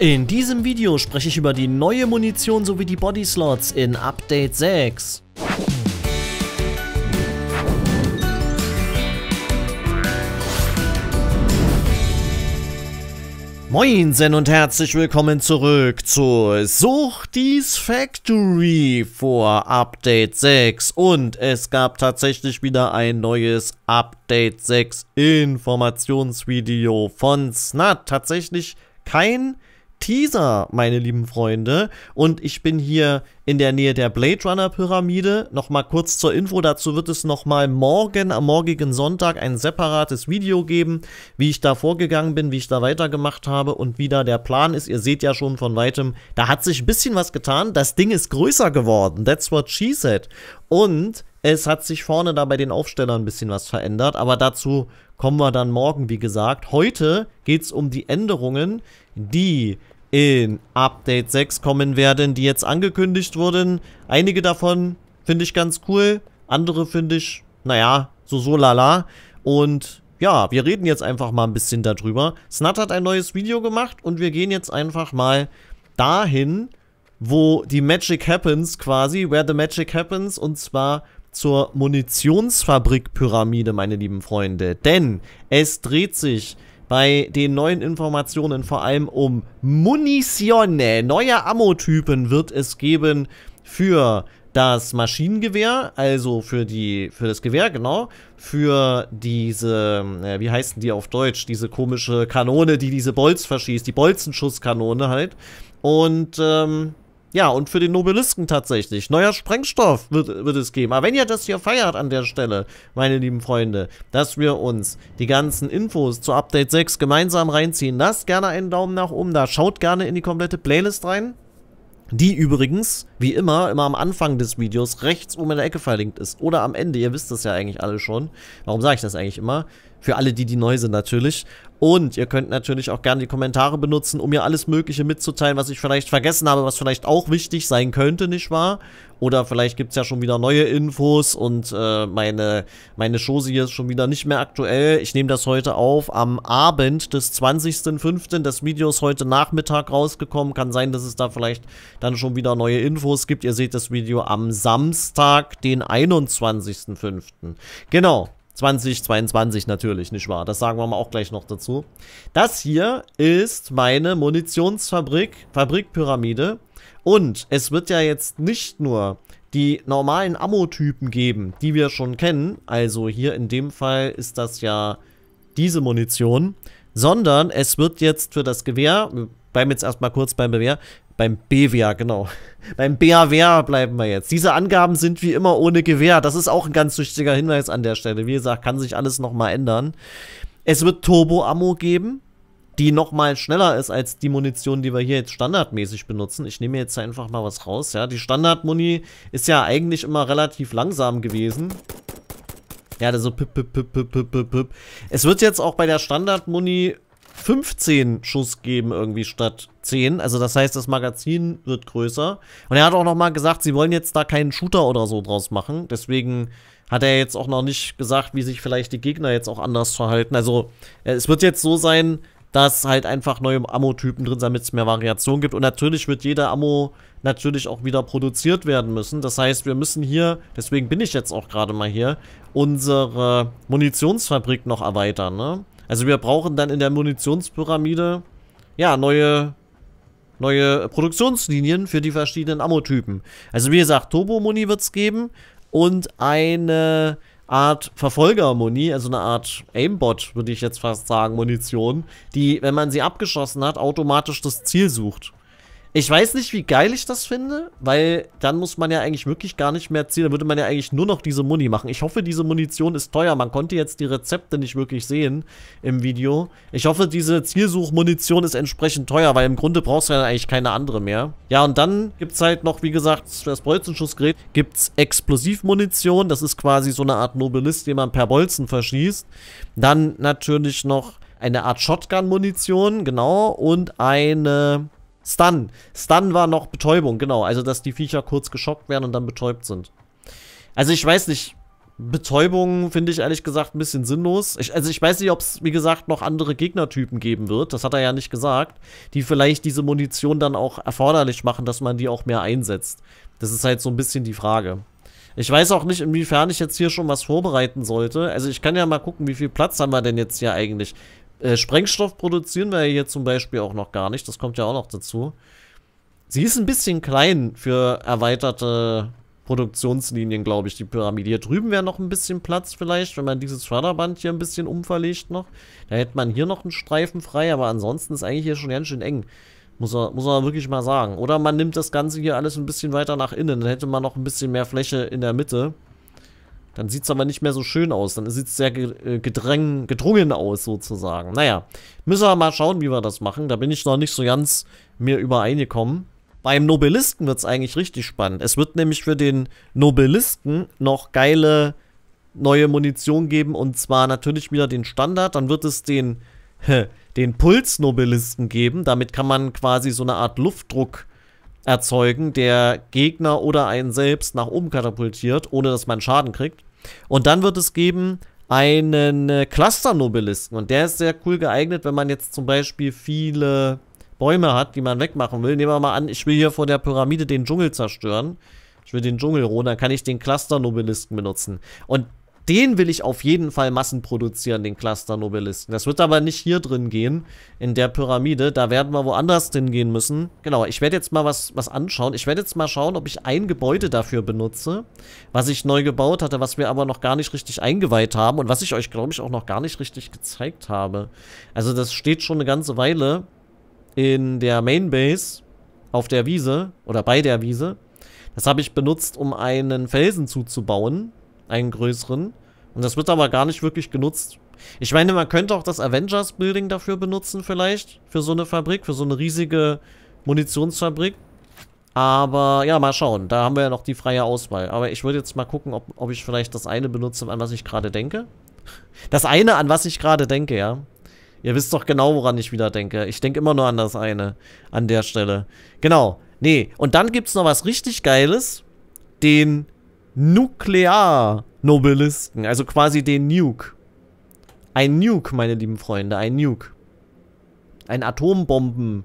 In diesem Video spreche ich über die neue Munition sowie die Bodyslots in Update 6. Moin Moinsen und herzlich willkommen zurück zur Suchtis Factory vor Update 6 und es gab tatsächlich wieder ein neues Update 6 Informationsvideo von Snat. Tatsächlich kein Teaser, meine lieben Freunde. Und ich bin hier in der Nähe der Blade Runner Pyramide. Nochmal kurz zur Info, dazu wird es nochmal morgen, am morgigen Sonntag, ein separates Video geben, wie ich da vorgegangen bin, wie ich da weitergemacht habe und wie da der Plan ist. Ihr seht ja schon von weitem, da hat sich ein bisschen was getan. Das Ding ist größer geworden. That's what she said. Und es hat sich vorne da bei den Aufstellern ein bisschen was verändert, aber dazu kommen wir dann morgen, wie gesagt. Heute geht es um die Änderungen, die in Update 6 kommen werden, die jetzt angekündigt wurden. Einige davon finde ich ganz cool, andere finde ich, naja, so so lala. Und ja, wir reden jetzt einfach mal ein bisschen darüber. Snut hat ein neues Video gemacht und wir gehen jetzt einfach mal dahin, wo die Magic happens quasi, where the Magic happens und zwar zur Munitionsfabrik-Pyramide, meine lieben Freunde. Denn es dreht sich bei den neuen Informationen vor allem um Munitione, neue Ammo-Typen wird es geben für das Maschinengewehr, also für die für das Gewehr genau, für diese äh, wie heißen die auf Deutsch, diese komische Kanone, die diese Bolz verschießt, die Bolzenschusskanone halt und ähm ja, und für den Nobelisten tatsächlich. Neuer Sprengstoff wird, wird es geben. Aber wenn ihr das hier feiert an der Stelle, meine lieben Freunde, dass wir uns die ganzen Infos zu Update 6 gemeinsam reinziehen, lasst gerne einen Daumen nach oben da. Schaut gerne in die komplette Playlist rein. Die übrigens, wie immer, immer am Anfang des Videos rechts oben in der Ecke verlinkt ist. Oder am Ende, ihr wisst das ja eigentlich alle schon. Warum sage ich das eigentlich immer? Für alle, die, die neu sind natürlich. Und ihr könnt natürlich auch gerne die Kommentare benutzen, um mir alles Mögliche mitzuteilen, was ich vielleicht vergessen habe, was vielleicht auch wichtig sein könnte, nicht wahr? Oder vielleicht gibt es ja schon wieder neue Infos und äh, meine, meine Chose hier ist schon wieder nicht mehr aktuell. Ich nehme das heute auf am Abend des 20.05. Das Video ist heute Nachmittag rausgekommen. Kann sein, dass es da vielleicht dann schon wieder neue Infos gibt. Ihr seht das Video am Samstag, den 21.05. Genau, 2022 natürlich, nicht wahr? Das sagen wir mal auch gleich noch dazu. Das hier ist meine Munitionsfabrik, Fabrikpyramide. Und es wird ja jetzt nicht nur die normalen Ammo-Typen geben, die wir schon kennen. Also hier in dem Fall ist das ja diese Munition. Sondern es wird jetzt für das Gewehr, bleiben jetzt erstmal kurz beim Bewehr, beim BWA, genau. Beim BAWA bleiben wir jetzt. Diese Angaben sind wie immer ohne Gewähr. Das ist auch ein ganz wichtiger Hinweis an der Stelle. Wie gesagt, kann sich alles nochmal ändern. Es wird Turbo-Ammo geben, die nochmal schneller ist als die Munition, die wir hier jetzt standardmäßig benutzen. Ich nehme jetzt einfach mal was raus, ja. Die Standardmuni ist ja eigentlich immer relativ langsam gewesen. Ja, so pip, pip, pip, pip, pip, pip. Es wird jetzt auch bei der Standardmuni 15 Schuss geben irgendwie statt 10. Also das heißt, das Magazin wird größer. Und er hat auch nochmal gesagt, sie wollen jetzt da keinen Shooter oder so draus machen. Deswegen hat er jetzt auch noch nicht gesagt, wie sich vielleicht die Gegner jetzt auch anders verhalten. Also äh, es wird jetzt so sein, dass halt einfach neue Ammo-Typen drin sind, damit es mehr Variation gibt. Und natürlich wird jeder Ammo natürlich auch wieder produziert werden müssen. Das heißt, wir müssen hier, deswegen bin ich jetzt auch gerade mal hier, unsere Munitionsfabrik noch erweitern, ne? Also wir brauchen dann in der Munitionspyramide, ja, neue, neue Produktionslinien für die verschiedenen Ammo-Typen. Also wie gesagt, Turbo-Muni wird es geben und eine Art Verfolger-Muni, also eine Art Aimbot, würde ich jetzt fast sagen, Munition, die, wenn man sie abgeschossen hat, automatisch das Ziel sucht. Ich weiß nicht, wie geil ich das finde, weil dann muss man ja eigentlich wirklich gar nicht mehr zielen. Dann würde man ja eigentlich nur noch diese Muni machen. Ich hoffe, diese Munition ist teuer. Man konnte jetzt die Rezepte nicht wirklich sehen im Video. Ich hoffe, diese Zielsuchmunition ist entsprechend teuer, weil im Grunde brauchst du ja eigentlich keine andere mehr. Ja, und dann gibt es halt noch, wie gesagt, für das Bolzenschussgerät. Gibt es Explosivmunition. Das ist quasi so eine Art Nobelist, den man per Bolzen verschießt. Dann natürlich noch eine Art Shotgun-Munition, genau. Und eine Stun. Stun war noch Betäubung, genau. Also, dass die Viecher kurz geschockt werden und dann betäubt sind. Also, ich weiß nicht. Betäubung finde ich ehrlich gesagt ein bisschen sinnlos. Ich, also ich weiß nicht, ob es, wie gesagt, noch andere Gegnertypen geben wird. Das hat er ja nicht gesagt. Die vielleicht diese Munition dann auch erforderlich machen, dass man die auch mehr einsetzt. Das ist halt so ein bisschen die Frage. Ich weiß auch nicht, inwiefern ich jetzt hier schon was vorbereiten sollte. Also ich kann ja mal gucken, wie viel Platz haben wir denn jetzt hier eigentlich. Äh, Sprengstoff produzieren wir hier zum Beispiel auch noch gar nicht. Das kommt ja auch noch dazu. Sie ist ein bisschen klein für erweiterte Produktionslinien, glaube ich, die Pyramide. Hier drüben wäre noch ein bisschen Platz vielleicht, wenn man dieses Förderband hier ein bisschen umverlegt noch. Da hätte man hier noch einen Streifen frei, aber ansonsten ist eigentlich hier schon ganz schön eng. Muss man, muss man wirklich mal sagen. Oder man nimmt das Ganze hier alles ein bisschen weiter nach innen. Dann hätte man noch ein bisschen mehr Fläche in der Mitte. Dann sieht es aber nicht mehr so schön aus. Dann sieht es sehr äh, gedräng, gedrungen aus, sozusagen. Naja, müssen wir mal schauen, wie wir das machen. Da bin ich noch nicht so ganz mir übereingekommen. Beim Nobelisten wird es eigentlich richtig spannend. Es wird nämlich für den Nobelisten noch geile neue Munition geben. Und zwar natürlich wieder den Standard. Dann wird es den, den Puls-Nobelisten geben. Damit kann man quasi so eine Art Luftdruck erzeugen, der Gegner oder einen selbst nach oben katapultiert, ohne dass man Schaden kriegt. Und dann wird es geben einen äh, Cluster-Nobilisten. Und der ist sehr cool geeignet, wenn man jetzt zum Beispiel viele Bäume hat, die man wegmachen will. Nehmen wir mal an, ich will hier vor der Pyramide den Dschungel zerstören. Ich will den Dschungel rohen, dann kann ich den cluster nobelisten benutzen. Und den will ich auf jeden Fall massenproduzieren, den Cluster-Nobelisten. Das wird aber nicht hier drin gehen, in der Pyramide. Da werden wir woanders hingehen müssen. Genau, ich werde jetzt mal was, was anschauen. Ich werde jetzt mal schauen, ob ich ein Gebäude dafür benutze, was ich neu gebaut hatte, was wir aber noch gar nicht richtig eingeweiht haben und was ich euch, glaube ich, auch noch gar nicht richtig gezeigt habe. Also das steht schon eine ganze Weile in der Mainbase auf der Wiese oder bei der Wiese. Das habe ich benutzt, um einen Felsen zuzubauen einen größeren. Und das wird aber gar nicht wirklich genutzt. Ich meine, man könnte auch das Avengers Building dafür benutzen vielleicht, für so eine Fabrik, für so eine riesige Munitionsfabrik. Aber ja, mal schauen, da haben wir ja noch die freie Auswahl. Aber ich würde jetzt mal gucken, ob, ob ich vielleicht das eine benutze, an was ich gerade denke. Das eine, an was ich gerade denke, ja. Ihr wisst doch genau, woran ich wieder denke. Ich denke immer nur an das eine, an der Stelle. Genau, nee, und dann gibt es noch was richtig Geiles, den Nuklear-Nobelisten, also quasi den Nuke. Ein Nuke, meine lieben Freunde, ein Nuke. Ein Atombomben.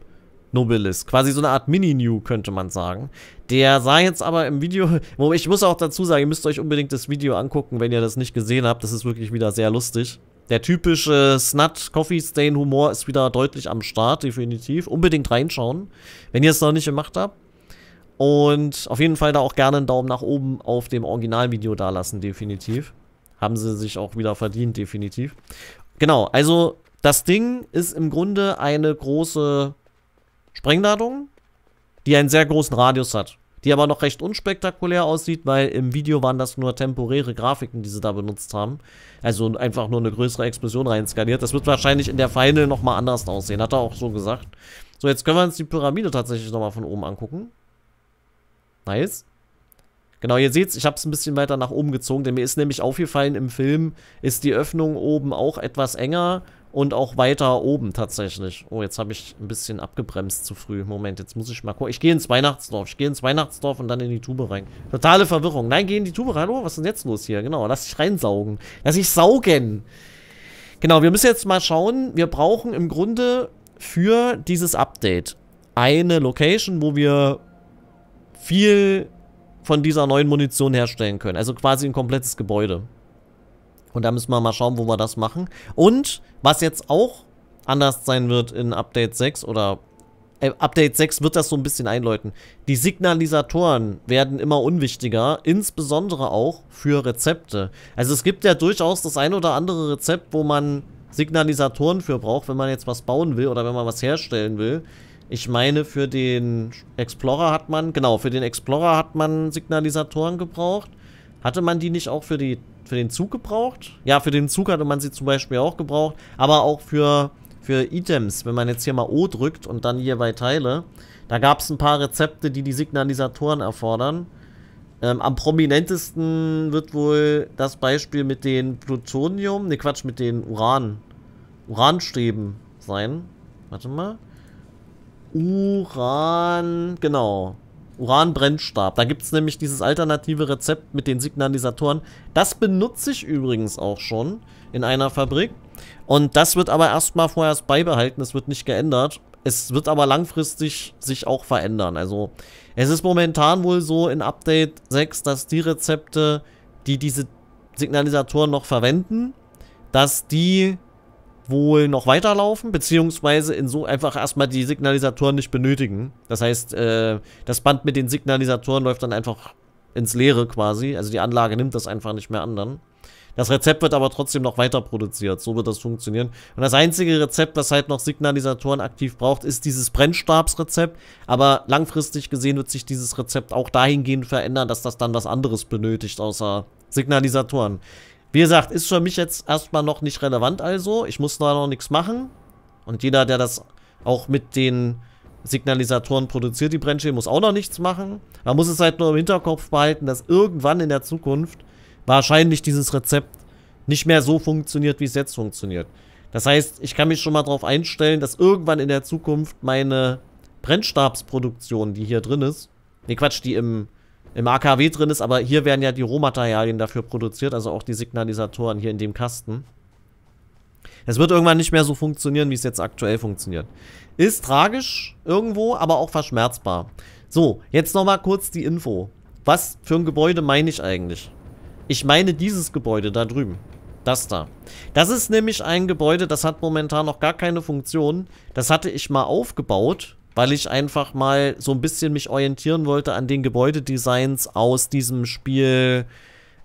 Nobilis. Quasi so eine Art mini nuke könnte man sagen. Der sah jetzt aber im Video, ich muss auch dazu sagen, ihr müsst euch unbedingt das Video angucken, wenn ihr das nicht gesehen habt. Das ist wirklich wieder sehr lustig. Der typische Snut-Coffee-Stain-Humor ist wieder deutlich am Start, definitiv. Unbedingt reinschauen, wenn ihr es noch nicht gemacht habt. Und auf jeden Fall da auch gerne einen Daumen nach oben auf dem Originalvideo dalassen, definitiv. Haben sie sich auch wieder verdient, definitiv. Genau, also das Ding ist im Grunde eine große Sprengladung, die einen sehr großen Radius hat. Die aber noch recht unspektakulär aussieht, weil im Video waren das nur temporäre Grafiken, die sie da benutzt haben. Also einfach nur eine größere Explosion reinskaliert. Das wird wahrscheinlich in der Final nochmal anders aussehen, hat er auch so gesagt. So, jetzt können wir uns die Pyramide tatsächlich nochmal von oben angucken. Nice. Genau, ihr seht's, ich hab's ein bisschen weiter nach oben gezogen, denn mir ist nämlich aufgefallen, im Film ist die Öffnung oben auch etwas enger und auch weiter oben tatsächlich. Oh, jetzt habe ich ein bisschen abgebremst zu früh. Moment, jetzt muss ich mal gucken. Ich gehe ins Weihnachtsdorf. Ich gehe ins Weihnachtsdorf und dann in die Tube rein. Totale Verwirrung. Nein, geh in die Tube rein. Oh, was ist denn jetzt los hier? Genau, lass dich reinsaugen. Lass dich saugen. Genau, wir müssen jetzt mal schauen. Wir brauchen im Grunde für dieses Update eine Location, wo wir viel von dieser neuen Munition herstellen können. Also quasi ein komplettes Gebäude. Und da müssen wir mal schauen, wo wir das machen. Und was jetzt auch anders sein wird in Update 6 oder äh, Update 6 wird das so ein bisschen einläuten. Die Signalisatoren werden immer unwichtiger, insbesondere auch für Rezepte. Also es gibt ja durchaus das ein oder andere Rezept, wo man Signalisatoren für braucht, wenn man jetzt was bauen will oder wenn man was herstellen will. Ich meine, für den Explorer hat man, genau, für den Explorer hat man Signalisatoren gebraucht. Hatte man die nicht auch für, die, für den Zug gebraucht? Ja, für den Zug hatte man sie zum Beispiel auch gebraucht, aber auch für, für Items. Wenn man jetzt hier mal O drückt und dann hier bei Teile, da gab es ein paar Rezepte, die die Signalisatoren erfordern. Ähm, am prominentesten wird wohl das Beispiel mit den Plutonium, ne Quatsch, mit den Uran, Uranstäben sein. Warte mal. Uran, genau. Uranbrennstab. Da gibt es nämlich dieses alternative Rezept mit den Signalisatoren. Das benutze ich übrigens auch schon in einer Fabrik. Und das wird aber erstmal vorerst beibehalten. Es wird nicht geändert. Es wird aber langfristig sich auch verändern. Also es ist momentan wohl so in Update 6, dass die Rezepte, die diese Signalisatoren noch verwenden, dass die wohl noch weiterlaufen, beziehungsweise in so einfach erstmal die Signalisatoren nicht benötigen. Das heißt, äh, das Band mit den Signalisatoren läuft dann einfach ins Leere quasi. Also die Anlage nimmt das einfach nicht mehr an dann. Das Rezept wird aber trotzdem noch weiter produziert. So wird das funktionieren. Und das einzige Rezept, was halt noch Signalisatoren aktiv braucht, ist dieses Brennstabsrezept. Aber langfristig gesehen wird sich dieses Rezept auch dahingehend verändern, dass das dann was anderes benötigt, außer Signalisatoren. Wie gesagt, ist für mich jetzt erstmal noch nicht relevant also. Ich muss da noch nichts machen. Und jeder, der das auch mit den Signalisatoren produziert, die Brennschäden, muss auch noch nichts machen. Man muss es halt nur im Hinterkopf behalten, dass irgendwann in der Zukunft wahrscheinlich dieses Rezept nicht mehr so funktioniert, wie es jetzt funktioniert. Das heißt, ich kann mich schon mal darauf einstellen, dass irgendwann in der Zukunft meine Brennstabsproduktion, die hier drin ist, ne Quatsch, die im im AKW drin ist, aber hier werden ja die Rohmaterialien dafür produziert, also auch die Signalisatoren hier in dem Kasten. Es wird irgendwann nicht mehr so funktionieren, wie es jetzt aktuell funktioniert. Ist tragisch irgendwo, aber auch verschmerzbar. So, jetzt nochmal kurz die Info. Was für ein Gebäude meine ich eigentlich? Ich meine dieses Gebäude da drüben. Das da. Das ist nämlich ein Gebäude, das hat momentan noch gar keine Funktion. Das hatte ich mal aufgebaut weil ich einfach mal so ein bisschen mich orientieren wollte an den Gebäudedesigns aus diesem Spiel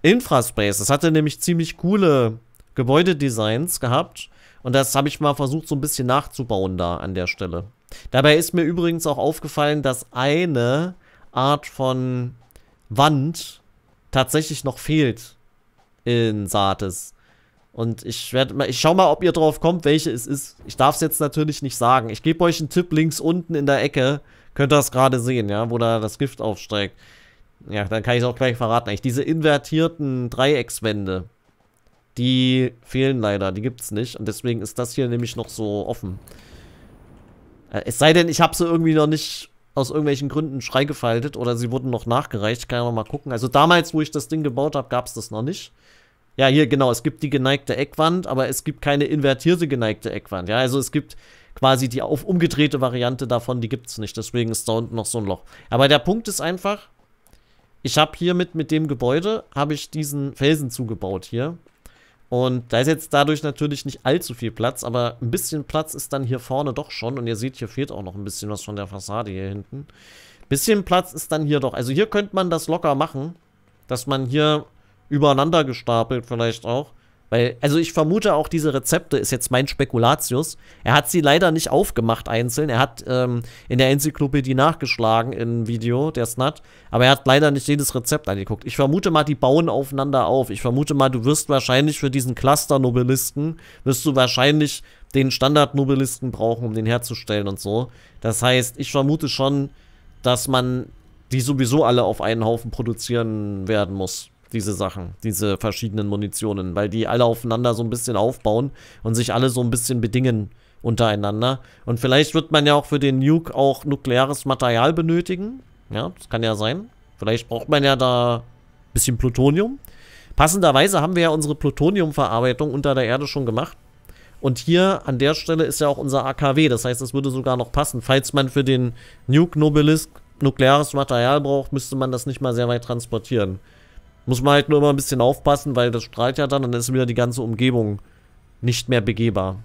Infraspace. Es hatte nämlich ziemlich coole Gebäudedesigns gehabt und das habe ich mal versucht so ein bisschen nachzubauen da an der Stelle. Dabei ist mir übrigens auch aufgefallen, dass eine Art von Wand tatsächlich noch fehlt in Saates. Und ich werde mal, ich schau mal, ob ihr drauf kommt, welche es ist. Ich darf es jetzt natürlich nicht sagen. Ich gebe euch einen Tipp links unten in der Ecke. Könnt ihr das gerade sehen, ja, wo da das Gift aufsteigt. Ja, dann kann ich es auch gleich verraten. Eigentlich diese invertierten Dreieckswände, die fehlen leider, die gibt es nicht. Und deswegen ist das hier nämlich noch so offen. Äh, es sei denn, ich habe sie irgendwie noch nicht aus irgendwelchen Gründen schreigefaltet oder sie wurden noch nachgereicht. Ich kann ja mal gucken. Also damals, wo ich das Ding gebaut habe, gab es das noch nicht ja, hier genau, es gibt die geneigte Eckwand, aber es gibt keine invertierte geneigte Eckwand. Ja, also es gibt quasi die auf umgedrehte Variante davon, die gibt es nicht. Deswegen ist da unten noch so ein Loch. Aber der Punkt ist einfach, ich habe hiermit mit dem Gebäude, habe ich diesen Felsen zugebaut hier. Und da ist jetzt dadurch natürlich nicht allzu viel Platz, aber ein bisschen Platz ist dann hier vorne doch schon. Und ihr seht, hier fehlt auch noch ein bisschen was von der Fassade hier hinten. Bisschen Platz ist dann hier doch. Also hier könnte man das locker machen, dass man hier übereinander gestapelt vielleicht auch. Weil, also ich vermute auch, diese Rezepte ist jetzt mein Spekulatius. Er hat sie leider nicht aufgemacht einzeln. Er hat ähm, in der Enzyklopädie nachgeschlagen in Video, der Snut. Aber er hat leider nicht jedes Rezept angeguckt. Ich vermute mal, die bauen aufeinander auf. Ich vermute mal, du wirst wahrscheinlich für diesen Cluster-Nobelisten, wirst du wahrscheinlich den Standard-Nobelisten brauchen, um den herzustellen und so. Das heißt, ich vermute schon, dass man die sowieso alle auf einen Haufen produzieren werden muss diese Sachen, diese verschiedenen Munitionen, weil die alle aufeinander so ein bisschen aufbauen und sich alle so ein bisschen bedingen untereinander. Und vielleicht wird man ja auch für den Nuke auch nukleares Material benötigen. Ja, das kann ja sein. Vielleicht braucht man ja da ein bisschen Plutonium. Passenderweise haben wir ja unsere Plutoniumverarbeitung unter der Erde schon gemacht. Und hier an der Stelle ist ja auch unser AKW. Das heißt, es würde sogar noch passen. Falls man für den Nuke-Nobelisk nukleares Material braucht, müsste man das nicht mal sehr weit transportieren. Muss man halt nur immer ein bisschen aufpassen, weil das strahlt ja dann und dann ist wieder die ganze Umgebung nicht mehr begehbar.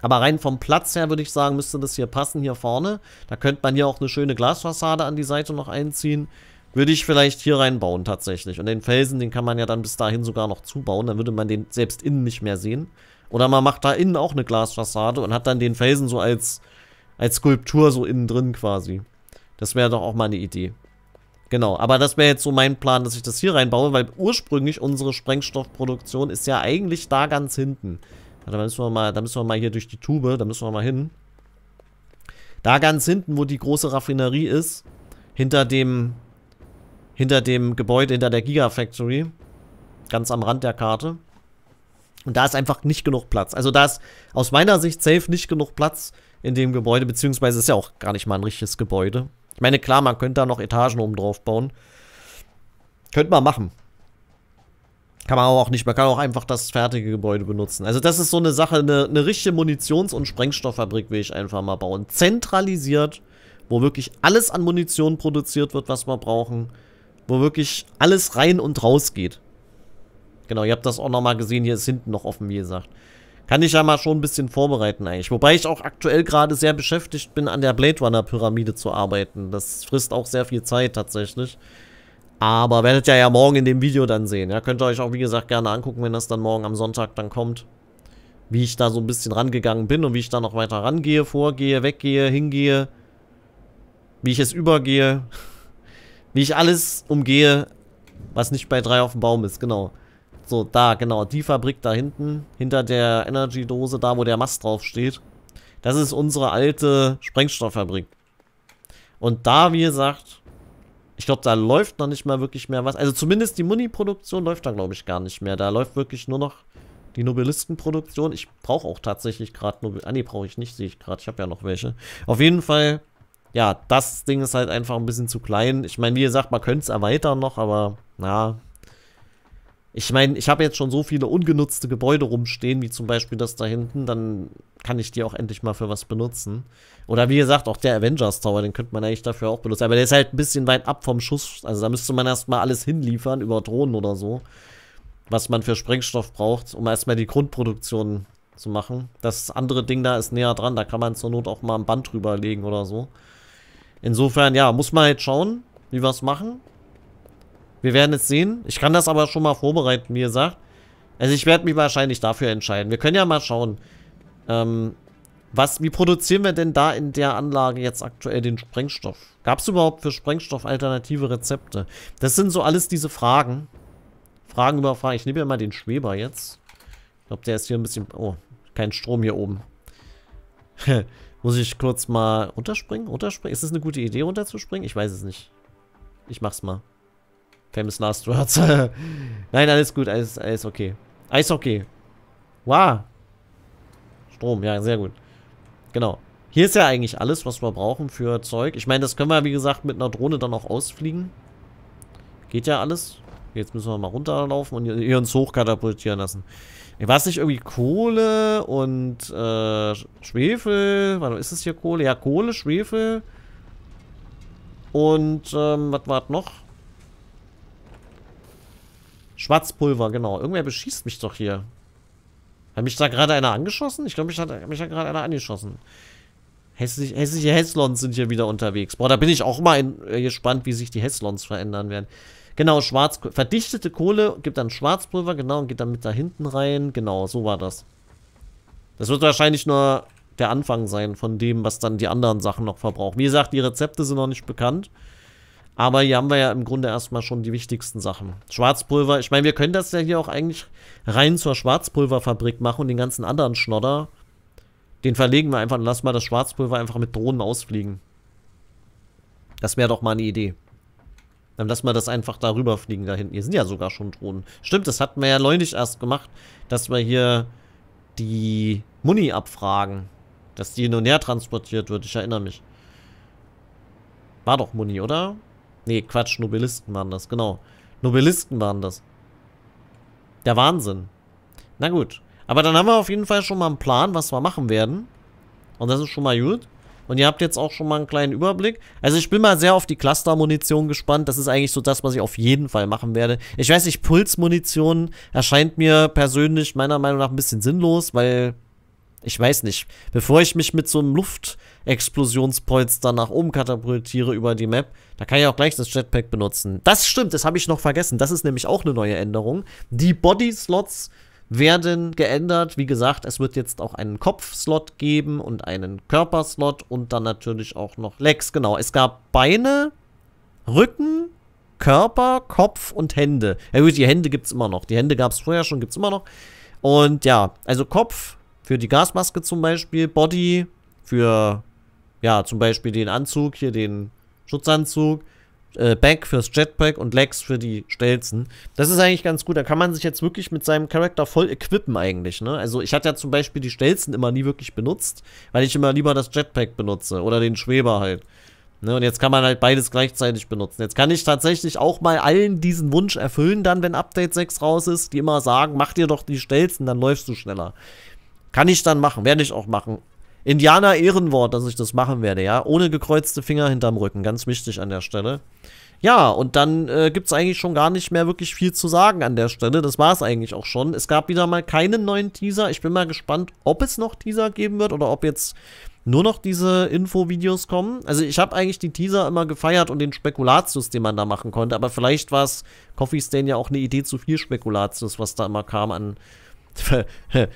Aber rein vom Platz her würde ich sagen, müsste das hier passen, hier vorne. Da könnte man hier auch eine schöne Glasfassade an die Seite noch einziehen. Würde ich vielleicht hier reinbauen tatsächlich. Und den Felsen, den kann man ja dann bis dahin sogar noch zubauen. Dann würde man den selbst innen nicht mehr sehen. Oder man macht da innen auch eine Glasfassade und hat dann den Felsen so als, als Skulptur so innen drin quasi. Das wäre doch auch mal eine Idee. Genau, aber das wäre jetzt so mein Plan, dass ich das hier reinbaue, weil ursprünglich unsere Sprengstoffproduktion ist ja eigentlich da ganz hinten. Da müssen wir mal, da müssen wir mal hier durch die Tube, da müssen wir mal hin. Da ganz hinten, wo die große Raffinerie ist, hinter dem, hinter dem Gebäude, hinter der Gigafactory, ganz am Rand der Karte. Und da ist einfach nicht genug Platz. Also da ist aus meiner Sicht safe nicht genug Platz in dem Gebäude, beziehungsweise ist ja auch gar nicht mal ein richtiges Gebäude. Ich meine, klar, man könnte da noch Etagen oben drauf bauen. Könnte man machen. Kann man auch nicht. Man kann auch einfach das fertige Gebäude benutzen. Also das ist so eine Sache, eine, eine richtige Munitions- und Sprengstofffabrik will ich einfach mal bauen. Zentralisiert, wo wirklich alles an Munition produziert wird, was wir brauchen. Wo wirklich alles rein und raus geht. Genau, ihr habt das auch nochmal gesehen. Hier ist hinten noch offen, wie gesagt kann ich ja mal schon ein bisschen vorbereiten eigentlich. Wobei ich auch aktuell gerade sehr beschäftigt bin, an der Blade Runner Pyramide zu arbeiten. Das frisst auch sehr viel Zeit tatsächlich. Aber werdet ihr ja morgen in dem Video dann sehen. Ja, könnt ihr euch auch, wie gesagt, gerne angucken, wenn das dann morgen am Sonntag dann kommt. Wie ich da so ein bisschen rangegangen bin und wie ich da noch weiter rangehe, vorgehe, weggehe, hingehe. Wie ich es übergehe. wie ich alles umgehe, was nicht bei drei auf dem Baum ist, genau. So, da, genau. Die Fabrik da hinten, hinter der Energy-Dose, da wo der Mast drauf steht. Das ist unsere alte Sprengstofffabrik. Und da, wie gesagt, ich glaube, da läuft noch nicht mal wirklich mehr was. Also zumindest die Muni-Produktion läuft da, glaube ich, gar nicht mehr. Da läuft wirklich nur noch die Nobelistenproduktion. Ich brauche auch tatsächlich gerade Nobel... Ah, nee, brauche ich nicht, sehe ich gerade. Ich habe ja noch welche. Auf jeden Fall, ja, das Ding ist halt einfach ein bisschen zu klein. Ich meine, wie gesagt, man könnte es erweitern noch, aber, na, ich meine, ich habe jetzt schon so viele ungenutzte Gebäude rumstehen, wie zum Beispiel das da hinten, dann kann ich die auch endlich mal für was benutzen. Oder wie gesagt, auch der Avengers Tower, den könnte man eigentlich dafür auch benutzen. Aber der ist halt ein bisschen weit ab vom Schuss. Also da müsste man erstmal alles hinliefern über Drohnen oder so. Was man für Sprengstoff braucht, um erstmal die Grundproduktion zu machen. Das andere Ding da ist näher dran, da kann man zur Not auch mal ein Band drüber legen oder so. Insofern, ja, muss man halt schauen, wie wir es machen. Wir werden es sehen. Ich kann das aber schon mal vorbereiten, wie gesagt. Also ich werde mich wahrscheinlich dafür entscheiden. Wir können ja mal schauen. Ähm, was, wie produzieren wir denn da in der Anlage jetzt aktuell den Sprengstoff? Gab es überhaupt für Sprengstoff alternative Rezepte? Das sind so alles diese Fragen. Fragen über Fragen. Ich nehme ja mal den Schweber jetzt. Ich glaube, der ist hier ein bisschen... Oh, kein Strom hier oben. Muss ich kurz mal runterspringen? Runterspringen? Ist es eine gute Idee, runterzuspringen? Ich weiß es nicht. Ich mach's mal. Famous Last Words. Nein, alles gut, alles, alles okay. Eishockey. Wow. Strom, ja, sehr gut. Genau. Hier ist ja eigentlich alles, was wir brauchen für Zeug. Ich meine, das können wir, wie gesagt, mit einer Drohne dann auch ausfliegen. Geht ja alles. Jetzt müssen wir mal runterlaufen und hier uns hochkatapultieren lassen. Ich weiß nicht irgendwie Kohle und äh, Schwefel? Warte, ist es hier Kohle? Ja, Kohle, Schwefel. Und ähm, was war noch? Schwarzpulver, genau. Irgendwer beschießt mich doch hier. Hat mich da gerade einer angeschossen? Ich glaube, mich hat, mich hat gerade einer angeschossen. Hässlich, hässliche Hesslons sind hier wieder unterwegs. Boah, da bin ich auch mal in, äh, gespannt, wie sich die Hesslons verändern werden. Genau, schwarz, verdichtete Kohle gibt dann Schwarzpulver, genau, und geht dann mit da hinten rein. Genau, so war das. Das wird wahrscheinlich nur der Anfang sein von dem, was dann die anderen Sachen noch verbrauchen. Wie gesagt, die Rezepte sind noch nicht bekannt. Aber hier haben wir ja im Grunde erstmal schon die wichtigsten Sachen. Schwarzpulver, ich meine, wir können das ja hier auch eigentlich rein zur Schwarzpulverfabrik machen und den ganzen anderen Schnodder, den verlegen wir einfach und lassen mal das Schwarzpulver einfach mit Drohnen ausfliegen. Das wäre doch mal eine Idee. Dann lassen wir das einfach darüber fliegen da hinten. Hier sind ja sogar schon Drohnen. Stimmt, das hatten wir ja neulich erst gemacht, dass wir hier die Muni abfragen. Dass die hin und her transportiert wird, ich erinnere mich. War doch Muni, oder? Nee, Quatsch, Nobelisten waren das, genau. Nobelisten waren das. Der Wahnsinn. Na gut. Aber dann haben wir auf jeden Fall schon mal einen Plan, was wir machen werden. Und das ist schon mal gut. Und ihr habt jetzt auch schon mal einen kleinen Überblick. Also ich bin mal sehr auf die Cluster-Munition gespannt. Das ist eigentlich so das, was ich auf jeden Fall machen werde. Ich weiß nicht, Puls-Munition erscheint mir persönlich meiner Meinung nach ein bisschen sinnlos, weil ich weiß nicht, bevor ich mich mit so einem Luftexplosionspolster nach oben katapultiere über die Map, da kann ich auch gleich das Jetpack benutzen. Das stimmt, das habe ich noch vergessen. Das ist nämlich auch eine neue Änderung. Die Body-Slots werden geändert. Wie gesagt, es wird jetzt auch einen Kopfslot geben und einen Körperslot und dann natürlich auch noch Legs. Genau, es gab Beine, Rücken, Körper, Kopf und Hände. Ja gut, die Hände gibt es immer noch. Die Hände gab es vorher schon, gibt es immer noch. Und ja, also Kopf, für die Gasmaske zum Beispiel, Body, für, ja, zum Beispiel den Anzug, hier den Schutzanzug, äh, Back fürs Jetpack und Legs für die Stelzen. Das ist eigentlich ganz gut. Da kann man sich jetzt wirklich mit seinem Charakter voll equippen eigentlich. Ne? Also ich hatte ja zum Beispiel die Stelzen immer nie wirklich benutzt, weil ich immer lieber das Jetpack benutze oder den Schweber halt. Ne? Und jetzt kann man halt beides gleichzeitig benutzen. Jetzt kann ich tatsächlich auch mal allen diesen Wunsch erfüllen, dann wenn Update 6 raus ist, die immer sagen, mach dir doch die Stelzen, dann läufst du schneller. Kann ich dann machen, werde ich auch machen. Indianer Ehrenwort, dass ich das machen werde, ja. Ohne gekreuzte Finger hinterm Rücken, ganz wichtig an der Stelle. Ja, und dann äh, gibt es eigentlich schon gar nicht mehr wirklich viel zu sagen an der Stelle. Das war es eigentlich auch schon. Es gab wieder mal keinen neuen Teaser. Ich bin mal gespannt, ob es noch Teaser geben wird oder ob jetzt nur noch diese Infovideos kommen. Also ich habe eigentlich die Teaser immer gefeiert und den Spekulatius, den man da machen konnte. Aber vielleicht war es Coffee Stain ja auch eine Idee zu viel Spekulatius, was da immer kam an äh,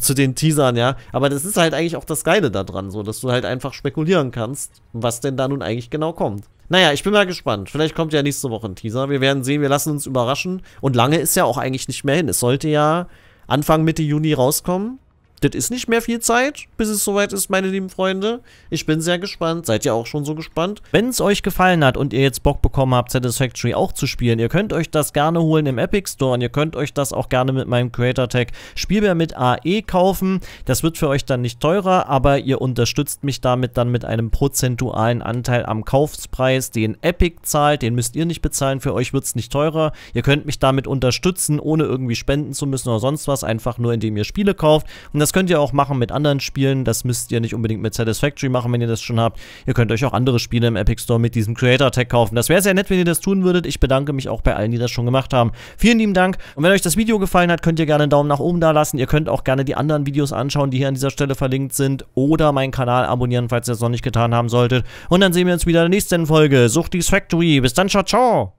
zu den Teasern, ja. Aber das ist halt eigentlich auch das Geile daran, so, dass du halt einfach spekulieren kannst, was denn da nun eigentlich genau kommt. Naja, ich bin mal gespannt. Vielleicht kommt ja nächste Woche ein Teaser. Wir werden sehen, wir lassen uns überraschen. Und lange ist ja auch eigentlich nicht mehr hin. Es sollte ja Anfang Mitte Juni rauskommen das ist nicht mehr viel Zeit, bis es soweit ist, meine lieben Freunde. Ich bin sehr gespannt. Seid ihr auch schon so gespannt? Wenn es euch gefallen hat und ihr jetzt Bock bekommen habt, Satisfactory auch zu spielen, ihr könnt euch das gerne holen im Epic Store und ihr könnt euch das auch gerne mit meinem Creator Tag Spielbär mit AE kaufen. Das wird für euch dann nicht teurer, aber ihr unterstützt mich damit dann mit einem prozentualen Anteil am Kaufpreis, den Epic zahlt. Den müsst ihr nicht bezahlen. Für euch wird es nicht teurer. Ihr könnt mich damit unterstützen, ohne irgendwie spenden zu müssen oder sonst was. Einfach nur, indem ihr Spiele kauft. Und das könnt ihr auch machen mit anderen Spielen. Das müsst ihr nicht unbedingt mit Satisfactory machen, wenn ihr das schon habt. Ihr könnt euch auch andere Spiele im Epic Store mit diesem Creator Tag kaufen. Das wäre sehr nett, wenn ihr das tun würdet. Ich bedanke mich auch bei allen, die das schon gemacht haben. Vielen lieben Dank. Und wenn euch das Video gefallen hat, könnt ihr gerne einen Daumen nach oben da lassen. Ihr könnt auch gerne die anderen Videos anschauen, die hier an dieser Stelle verlinkt sind. Oder meinen Kanal abonnieren, falls ihr das noch nicht getan haben solltet. Und dann sehen wir uns wieder in der nächsten Folge. Suchtis Factory. Bis dann, ciao, ciao.